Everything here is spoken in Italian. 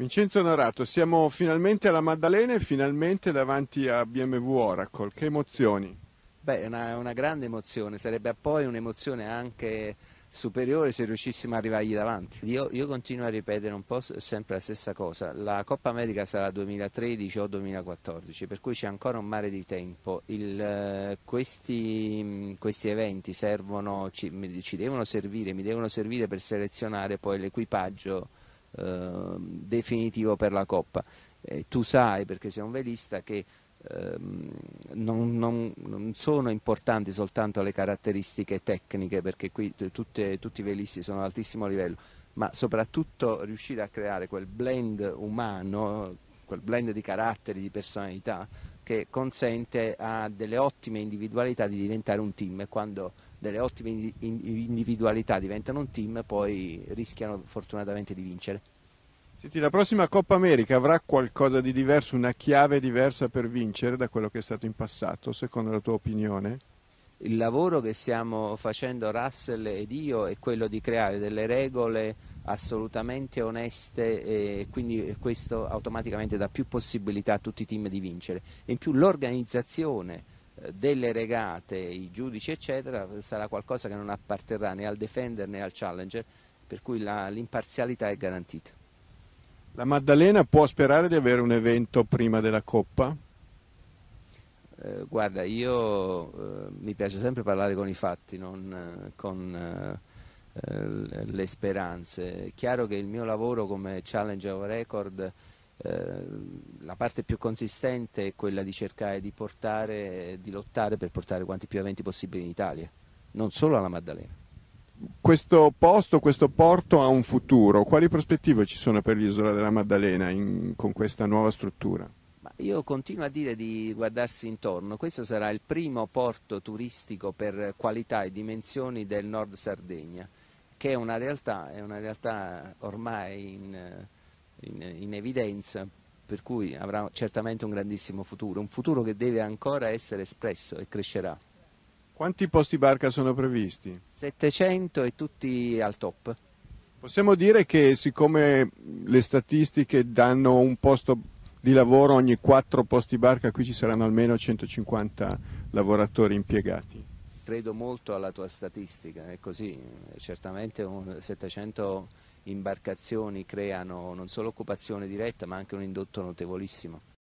Vincenzo Onorato, siamo finalmente alla Maddalena e finalmente davanti a BMW Oracle. Che emozioni? Beh, è una, una, grande emozione, sarebbe poi un'emozione anche superiore se riuscissimo ad arrivargli davanti. Io, io, continuo a ripetere un po' sempre la stessa cosa, la Coppa America sarà 2013 o 2014, per cui c'è ancora un mare di tempo, Il, eh, questi, mm, questi, eventi servono, ci, ci devono servire, mi devono servire per selezionare poi l'equipaggio Ehm, definitivo per la Coppa. E tu sai, perché sei un velista, che ehm, non, non, non, sono importanti soltanto le caratteristiche tecniche, perché qui tutte, tutti i velisti sono ad altissimo livello, ma soprattutto riuscire a creare quel blend umano, quel blend di caratteri, di personalità, che consente a delle ottime individualità di diventare un team e quando delle ottime individualità diventano un team poi rischiano fortunatamente di vincere. Senti, la prossima Coppa America avrà qualcosa di diverso, una chiave diversa per vincere da quello che è stato in passato, secondo la tua opinione? il lavoro che stiamo facendo Russell ed io è quello di creare delle regole assolutamente oneste e quindi questo automaticamente dà più possibilità a tutti i team di vincere. In più l'organizzazione eh, delle regate, i giudici eccetera, sarà qualcosa che non apparterrà né al defender né al challenger, per cui l'imparzialità è garantita. La Maddalena può sperare di avere un evento prima della Coppa? Eh, guarda, io eh, mi piace sempre parlare con i fatti, non eh, con eh, le speranze. È chiaro che il mio lavoro come Challenge of Record la parte più consistente è quella di cercare di portare, di lottare per portare quanti più eventi possibili in Italia, non solo alla Maddalena. Questo posto, questo porto ha un futuro, quali prospettive ci sono per l'isola della Maddalena in, con questa nuova struttura? Io continuo a dire di guardarsi intorno, questo sarà il primo porto turistico per qualità e dimensioni del nord Sardegna, che è una realtà, è una realtà ormai in, in, in evidenza, per cui avrà certamente un grandissimo futuro, un futuro che deve ancora essere espresso e crescerà. Quanti posti barca sono previsti? 700 e tutti al top. Possiamo dire che siccome le statistiche danno un posto di lavoro ogni quattro posti barca, qui ci saranno almeno 150 lavoratori impiegati. Credo molto alla tua statistica, è così, certamente 700 imbarcazioni creano non solo occupazione diretta ma anche un indotto notevolissimo.